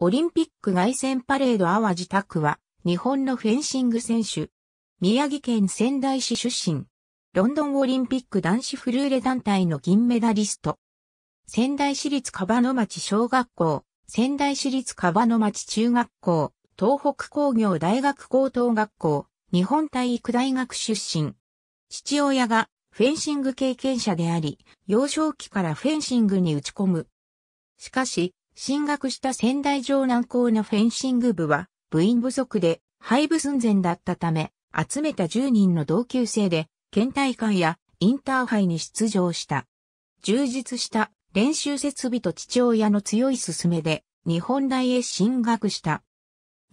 オリンピック外旋パレード淡路拓は、日本のフェンシング選手。宮城県仙台市出身。ロンドンオリンピック男子フルーレ団体の銀メダリスト。仙台市立川野町小学校、仙台市立川野町中学校、東北工業大学高等学校、日本体育大学出身。父親がフェンシング経験者であり、幼少期からフェンシングに打ち込む。しかし、進学した仙台城南校のフェンシング部は、部員不足で廃部寸前だったため、集めた10人の同級生で、県大会やインターハイに出場した。充実した練習設備と父親の強い勧めで、日本大へ進学した。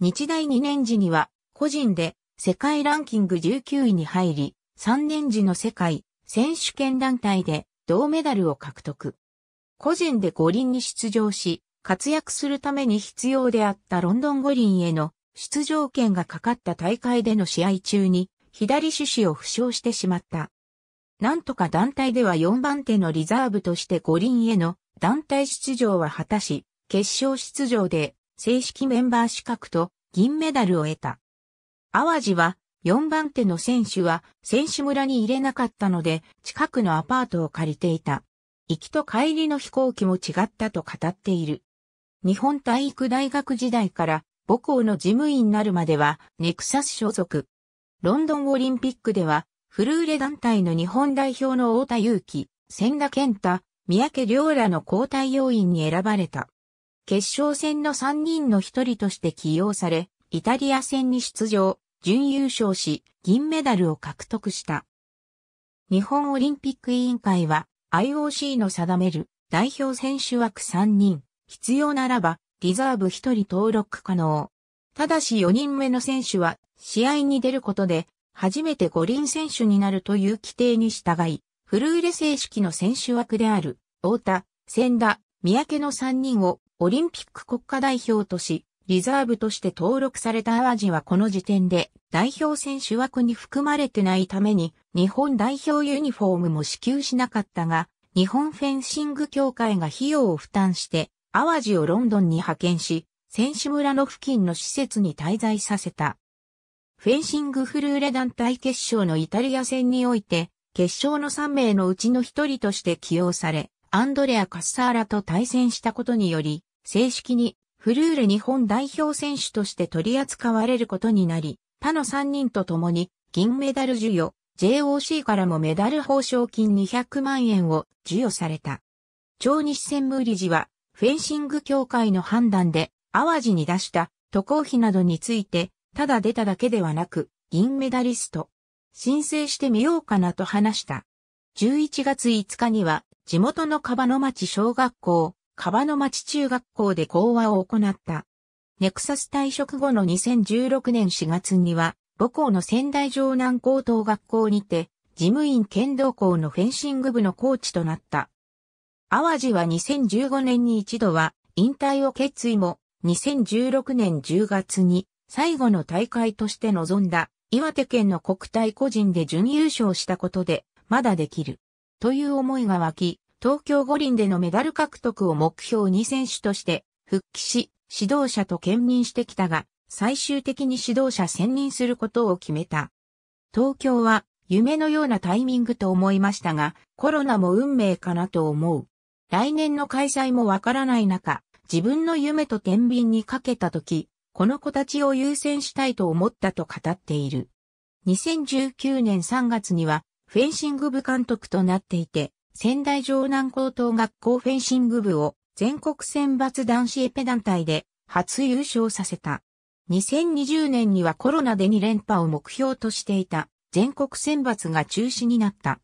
日大2年時には、個人で世界ランキング19位に入り、3年時の世界選手権団体で銅メダルを獲得。個人で五輪に出場し、活躍するために必要であったロンドン五輪への出場権がかかった大会での試合中に左手指を負傷してしまった。なんとか団体では4番手のリザーブとして五輪への団体出場は果たし、決勝出場で正式メンバー資格と銀メダルを得た。淡路は4番手の選手は選手村に入れなかったので近くのアパートを借りていた。行きと帰りの飛行機も違ったと語っている。日本体育大学時代から母校の事務員になるまではネクサス所属。ロンドンオリンピックではフルーレ団体の日本代表の太田祐希、千田健太、三宅良らの交代要員に選ばれた。決勝戦の3人の一人として起用され、イタリア戦に出場、準優勝し、銀メダルを獲得した。日本オリンピック委員会は IOC の定める代表選手枠3人、必要ならば、リザーブ1人登録可能。ただし4人目の選手は、試合に出ることで、初めて五輪選手になるという規定に従い、フルーレ正式の選手枠である、太田、千田、三宅の3人を、オリンピック国家代表とし、リザーブとして登録された淡路はこの時点で代表選手枠に含まれてないために日本代表ユニフォームも支給しなかったが日本フェンシング協会が費用を負担して淡路をロンドンに派遣し、選手村の付近の施設に滞在させた。フェンシングフルーレ団体決勝のイタリア戦において、決勝の3名のうちの1人として起用され、アンドレア・カッサーラと対戦したことにより、正式にフルーレ日本代表選手として取り扱われることになり、他の3人と共に銀メダル授与、JOC からもメダル報奨金200万円を授与された。超日戦無理事はフェンシング協会の判断で、淡路に出した渡航費などについて、ただ出ただけではなく、銀メダリスト。申請してみようかなと話した。11月5日には、地元の川野町小学校、川野町中学校で講話を行った。ネクサス退職後の2016年4月には、母校の仙台城南高等学校にて、事務員剣道校のフェンシング部のコーチとなった。淡路は2015年に一度は引退を決意も2016年10月に最後の大会として臨んだ岩手県の国体個人で準優勝したことでまだできるという思いが湧き東京五輪でのメダル獲得を目標に選手として復帰し指導者と兼任してきたが最終的に指導者選任することを決めた。東京は夢のようなタイミングと思いましたがコロナも運命かなと思う。来年の開催もわからない中、自分の夢と天秤にかけた時、この子たちを優先したいと思ったと語っている。2019年3月には、フェンシング部監督となっていて、仙台城南高等学校フェンシング部を全国選抜男子エペ団体で初優勝させた。2020年にはコロナで2連覇を目標としていた全国選抜が中止になった。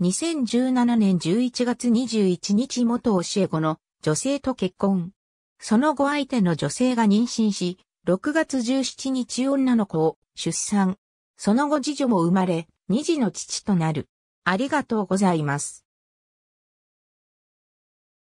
2017年11月21日元教え子の女性と結婚。その後相手の女性が妊娠し、6月17日女の子を出産。その後次女も生まれ、二児の父となる。ありがとうございます。